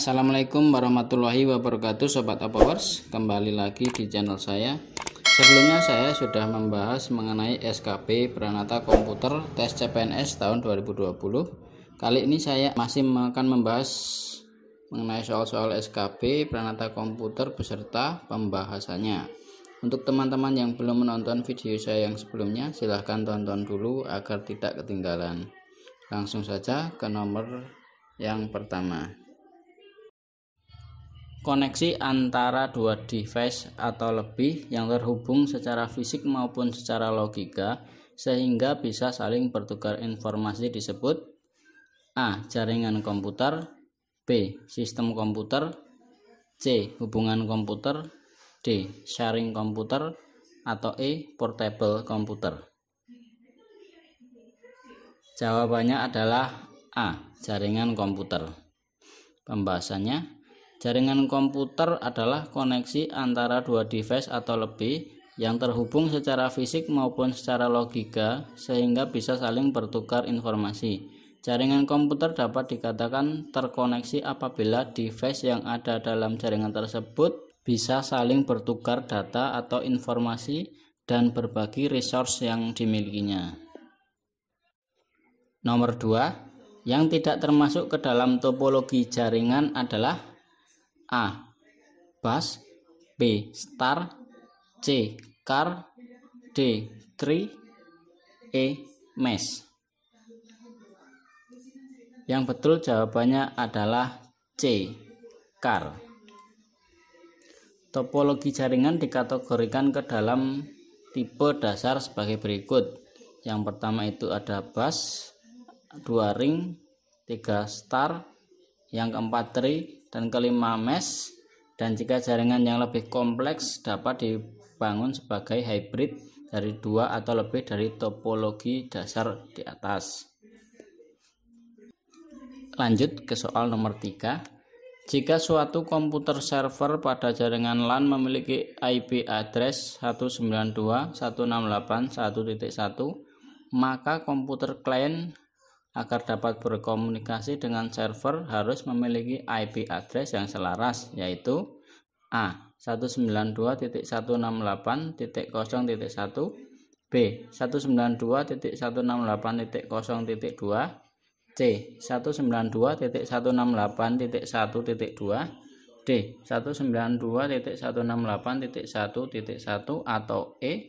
Assalamualaikum warahmatullahi wabarakatuh Sobat Apowers Kembali lagi di channel saya Sebelumnya saya sudah membahas mengenai SKP Pranata Komputer Tes CPNS tahun 2020 Kali ini saya masih akan membahas mengenai soal-soal SKP Pranata Komputer beserta pembahasannya Untuk teman-teman yang belum menonton video saya yang sebelumnya Silahkan tonton dulu agar tidak ketinggalan Langsung saja ke nomor yang pertama Koneksi antara dua device atau lebih yang terhubung secara fisik maupun secara logika sehingga bisa saling bertukar informasi disebut A. jaringan komputer B. sistem komputer C. hubungan komputer D. sharing komputer atau E. portable komputer Jawabannya adalah A. jaringan komputer Pembahasannya Jaringan komputer adalah koneksi antara dua device atau lebih yang terhubung secara fisik maupun secara logika sehingga bisa saling bertukar informasi. Jaringan komputer dapat dikatakan terkoneksi apabila device yang ada dalam jaringan tersebut bisa saling bertukar data atau informasi dan berbagi resource yang dimilikinya. Nomor 2, yang tidak termasuk ke dalam topologi jaringan adalah A. Bus B. Star C. Car D. Tree E. Mesh Yang betul jawabannya adalah C. Car Topologi jaringan dikategorikan ke dalam tipe dasar sebagai berikut. Yang pertama itu ada bus, dua ring, tiga star, yang keempat tree, dan kelima mesh dan jika jaringan yang lebih kompleks dapat dibangun sebagai hybrid dari dua atau lebih dari topologi dasar di atas. Lanjut ke soal nomor tiga, Jika suatu komputer server pada jaringan LAN memiliki IP address 192.168.1.1, maka komputer klien agar dapat berkomunikasi dengan server harus memiliki IP address yang selaras yaitu A 192.168.0.1 B 192.168.0.2 C 192.168.1.2 D 192.168.1.1 atau E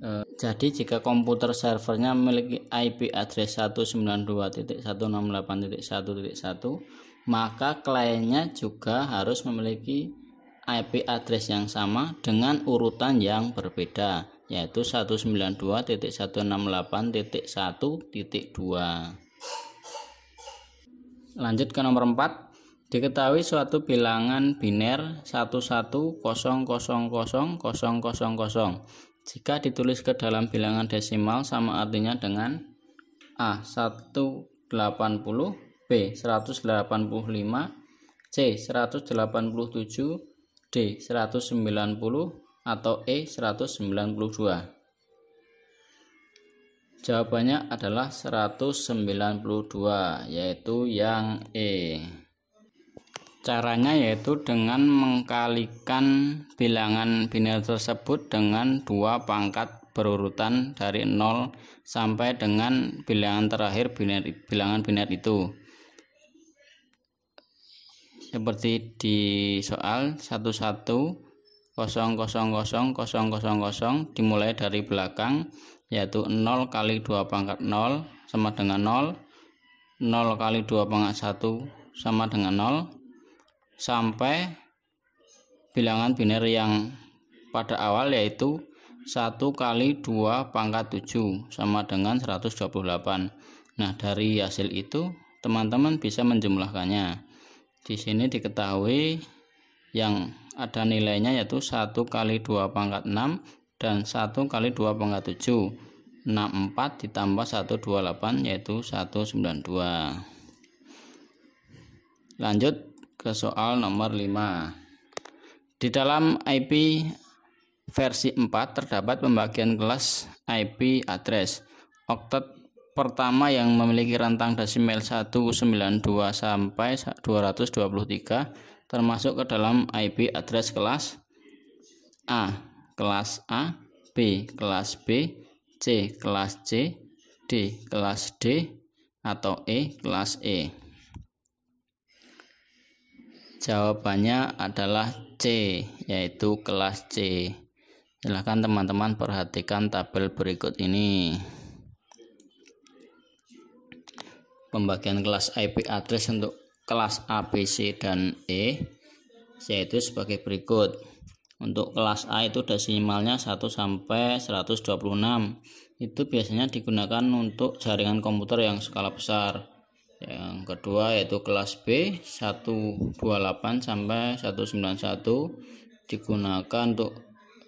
Eh, jadi jika komputer servernya memiliki IP address 192.168.1.1 maka kliennya juga harus memiliki IP address yang sama dengan urutan yang berbeda yaitu 192.168.1.2 Lanjut ke nomor 4 Diketahui suatu bilangan biner 1100000 000 jika ditulis ke dalam bilangan desimal sama artinya dengan A 180, B 185, C 187, D 190 atau E 192. Jawabannya adalah 192 yaitu yang E. Caranya yaitu dengan mengkalikan bilangan biner tersebut dengan dua pangkat berurutan dari 0 sampai dengan bilangan terakhir biner, bilangan biner itu. Seperti di soal 11 dimulai dari belakang yaitu 0 kali 2 pangkat 0 sama dengan 0 0 kali 2 pangkat 1 sama dengan 0 sampai bilangan biner yang pada awal yaitu 1 kali 2 pangkat 7 sama dengan 128 nah dari hasil itu teman-teman bisa menjumlahkannya di sini diketahui yang ada nilainya yaitu 1 kali 2 pangkat 6 dan 1 kali 2 pangkat 7 64 nah, ditambah 128 yaitu 192 lanjut ke soal nomor 5. Di dalam IP versi 4 terdapat pembagian kelas IP address. Oktet pertama yang memiliki rentang desimal 192 sampai 223 termasuk ke dalam IP address kelas A, kelas A, B, kelas B, C, kelas C, D, kelas D, atau E, kelas E. Jawabannya adalah C, yaitu kelas C. Silahkan teman-teman perhatikan tabel berikut ini. Pembagian kelas IP address untuk kelas A, B, C, dan E yaitu sebagai berikut. Untuk kelas A itu desimalnya 1 sampai 126. Itu biasanya digunakan untuk jaringan komputer yang skala besar yang kedua yaitu kelas B 128 sampai 191 digunakan untuk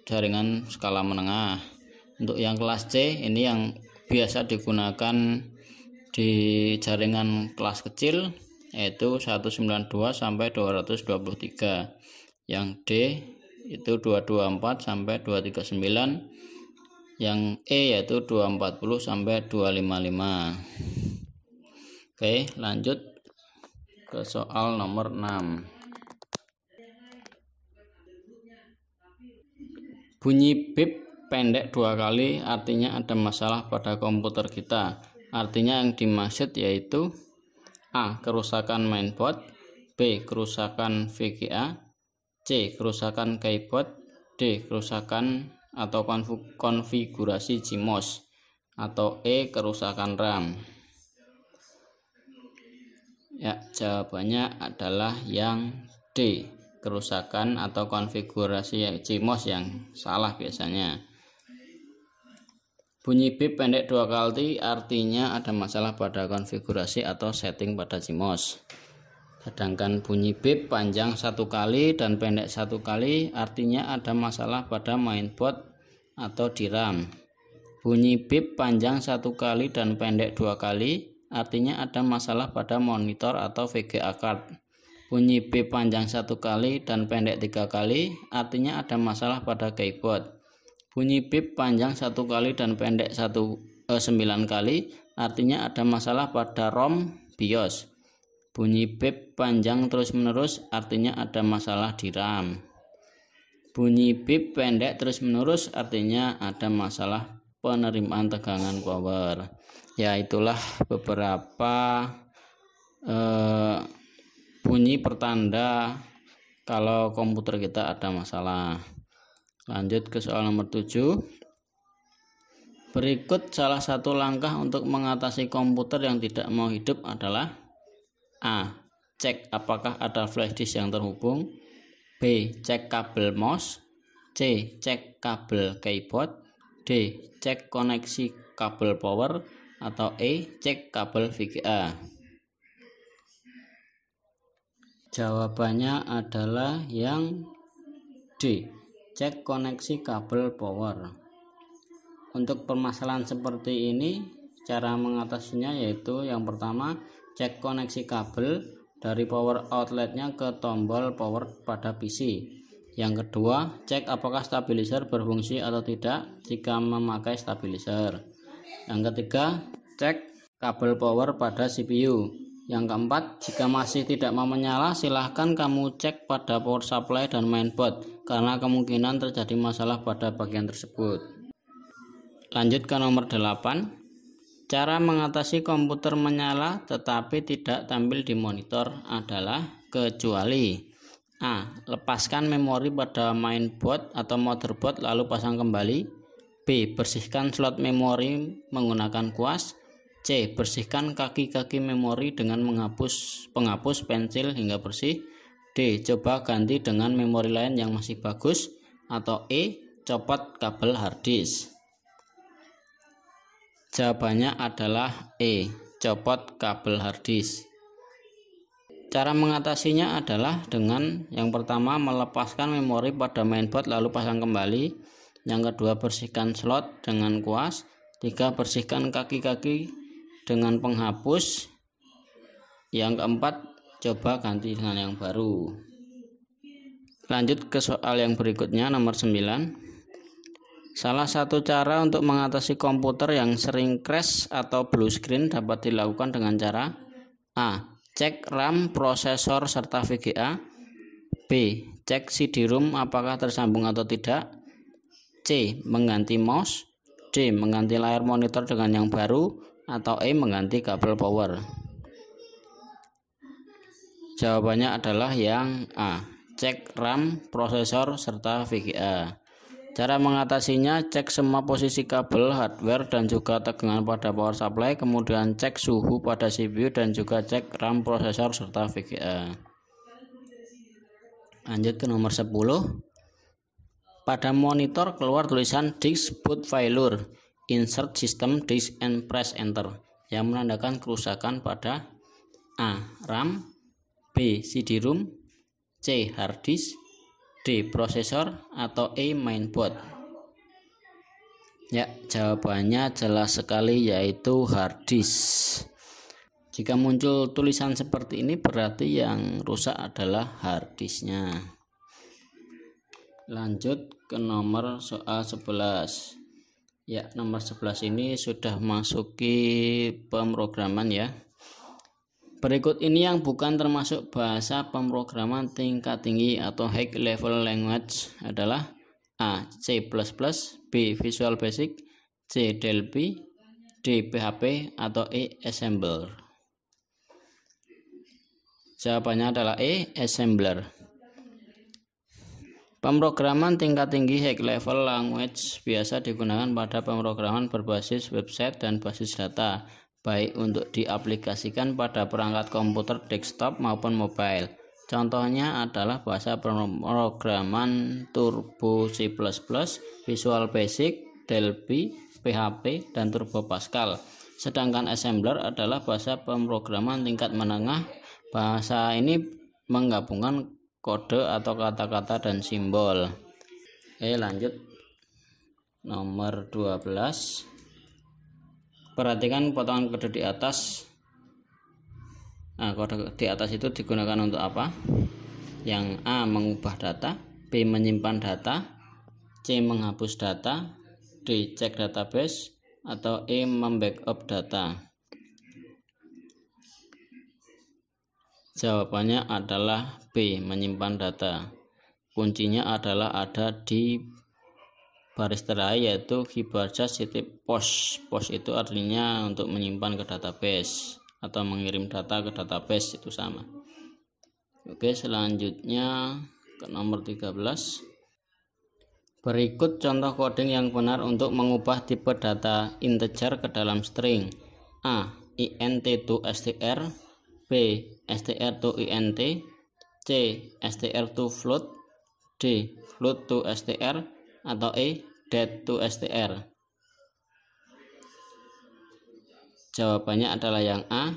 jaringan skala menengah untuk yang kelas C ini yang biasa digunakan di jaringan kelas kecil yaitu 192 sampai 223 yang D itu 224 sampai 239 yang E yaitu 240 sampai 255 Oke, lanjut ke soal nomor 6. Bunyi bip pendek dua kali artinya ada masalah pada komputer kita. Artinya yang dimaksud yaitu A. Kerusakan mainboard B. Kerusakan VGA C. Kerusakan keyboard D. Kerusakan atau konfigurasi CMOS, atau E. Kerusakan RAM Ya, jawabannya adalah yang D. Kerusakan atau konfigurasi CMOS yang salah biasanya. Bunyi bip pendek dua kali artinya ada masalah pada konfigurasi atau setting pada CMOS. Sedangkan bunyi bip panjang satu kali dan pendek satu kali artinya ada masalah pada mainboard atau di RAM. Bunyi bip panjang satu kali dan pendek dua kali artinya ada masalah pada monitor atau VGA card. Bunyi B panjang satu kali dan pendek tiga kali, artinya ada masalah pada keyboard. Bunyi B panjang satu kali dan pendek satu eh, 9 kali, artinya ada masalah pada ROM BIOS. Bunyi beep panjang terus-menerus artinya ada masalah di RAM. Bunyi beep pendek terus-menerus artinya ada masalah penerimaan tegangan power ya itulah beberapa eh, bunyi pertanda kalau komputer kita ada masalah lanjut ke soal nomor 7 berikut salah satu langkah untuk mengatasi komputer yang tidak mau hidup adalah A. Cek apakah ada flash disk yang terhubung B. Cek kabel mouse C. Cek kabel keyboard D. Cek koneksi kabel power atau E cek kabel VGA jawabannya adalah yang D cek koneksi kabel power untuk permasalahan seperti ini cara mengatasinya yaitu yang pertama cek koneksi kabel dari power outletnya ke tombol power pada PC yang kedua, cek apakah stabilizer berfungsi atau tidak jika memakai stabilizer. Yang ketiga, cek kabel power pada CPU. Yang keempat, jika masih tidak mau menyala, silahkan kamu cek pada power supply dan mainboard karena kemungkinan terjadi masalah pada bagian tersebut. Lanjut ke nomor 8. Cara mengatasi komputer menyala tetapi tidak tampil di monitor adalah kecuali A. Lepaskan memori pada mainboard atau motherboard lalu pasang kembali B. Bersihkan slot memori menggunakan kuas. C. Bersihkan kaki-kaki memori dengan menghapus penghapus pensil hingga bersih. D. Coba ganti dengan memori lain yang masih bagus. Atau E. Copot kabel harddisk. Jawabannya adalah E. Copot kabel harddisk. Cara mengatasinya adalah dengan yang pertama melepaskan memori pada mainboard lalu pasang kembali. Yang kedua bersihkan slot dengan kuas. Tiga bersihkan kaki-kaki dengan penghapus. Yang keempat coba ganti dengan yang baru. Lanjut ke soal yang berikutnya nomor 9. Salah satu cara untuk mengatasi komputer yang sering crash atau blue screen dapat dilakukan dengan cara A. Cek RAM, prosesor, serta VGA B. Cek CD-ROM apakah tersambung atau tidak C. Mengganti mouse D. Mengganti layar monitor dengan yang baru atau E. Mengganti kabel power Jawabannya adalah yang A. Cek RAM, prosesor, serta VGA Cara mengatasinya, cek semua posisi kabel, hardware, dan juga tegangan pada power supply, kemudian cek suhu pada CPU dan juga cek RAM prosesor serta VGA. Lanjut ke nomor 10. Pada monitor keluar tulisan disk boot failure, insert system disk and press enter yang menandakan kerusakan pada A. RAM B. CD-ROM C. Hard disk D. Prosesor atau E. Mainboard Ya, jawabannya jelas sekali yaitu hard disk. Jika muncul tulisan seperti ini berarti yang rusak adalah hard disknya lanjut ke nomor soal 11 ya nomor 11 ini sudah masuki pemrograman ya berikut ini yang bukan termasuk bahasa pemrograman tingkat tinggi atau high level language adalah A. C++, B. Visual Basic, C. Delphi, D. PHP, atau E. Assembler Jawabannya adalah E. Assembler Pemrograman tingkat tinggi high level language biasa digunakan pada pemrograman berbasis website dan basis data, baik untuk diaplikasikan pada perangkat komputer desktop maupun mobile. Contohnya adalah bahasa pemrograman Turbo C++, Visual Basic, Delphi, PHP, dan Turbo Pascal. Sedangkan assembler adalah bahasa pemrograman tingkat menengah. Bahasa ini menggabungkan kode atau kata-kata dan simbol oke lanjut nomor 12 perhatikan potongan kode di atas nah kode di atas itu digunakan untuk apa yang A mengubah data B menyimpan data C menghapus data D cek database atau E membackup data Jawabannya adalah B, menyimpan data. Kuncinya adalah ada di baris terakhir yaitu kibaca titik pos. Pos itu artinya untuk menyimpan ke database atau mengirim data ke database itu sama. Oke, selanjutnya ke nomor 13. Berikut contoh coding yang benar untuk mengubah tipe data integer ke dalam string. A. int to str B. STR to INT C. STR to float D. Float to STR atau E. Dead to STR Jawabannya adalah yang A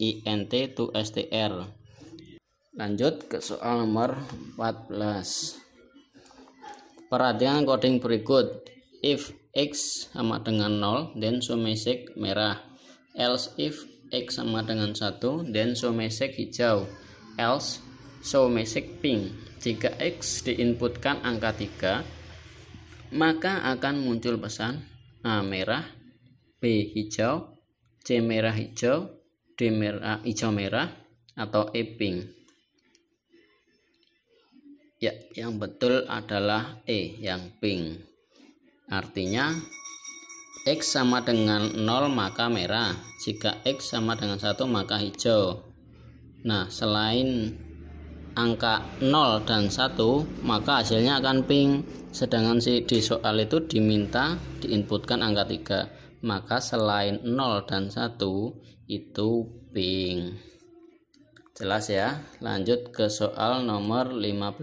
INT to STR Lanjut ke soal nomor 14 Perhatikan coding berikut If X sama dengan 0 Then sumisik merah Else if X sama dengan 1 dan message hijau else message pink jika X diinputkan angka 3 maka akan muncul pesan A merah B hijau C merah hijau D merah hijau merah atau E pink ya yang betul adalah E yang pink artinya X sama dengan 0 maka merah. Jika X sama dengan 1 maka hijau. Nah, selain angka 0 dan 1 maka hasilnya akan pink. Sedangkan si di soal itu diminta diinputkan angka 3. Maka selain 0 dan 1 itu pink. Jelas ya? Lanjut ke soal nomor 15.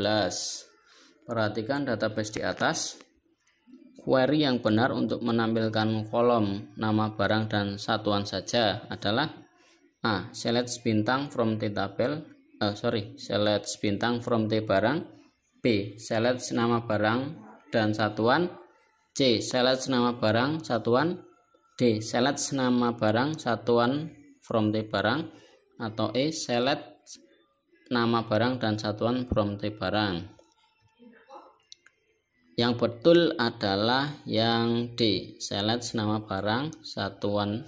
Perhatikan database di atas query yang benar untuk menampilkan kolom nama barang dan satuan saja adalah A. Select bintang from T tabel Uh, sorry, select bintang from T barang B. Select nama barang dan satuan C. Select nama barang satuan D. Select nama barang satuan from T barang atau E. Select nama barang dan satuan from T barang yang betul adalah yang D. Select nama barang satuan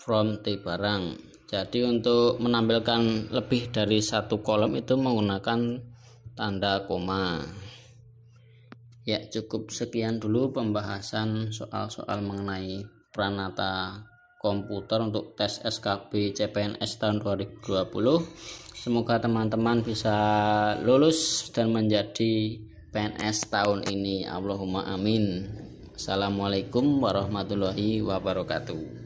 from T barang. Jadi untuk menampilkan lebih dari satu kolom itu menggunakan tanda koma. Ya, cukup sekian dulu pembahasan soal-soal mengenai pranata komputer untuk tes SKB CPNS tahun 2020. Semoga teman-teman bisa lulus dan menjadi PNS tahun ini Allahumma amin Assalamualaikum warahmatullahi wabarakatuh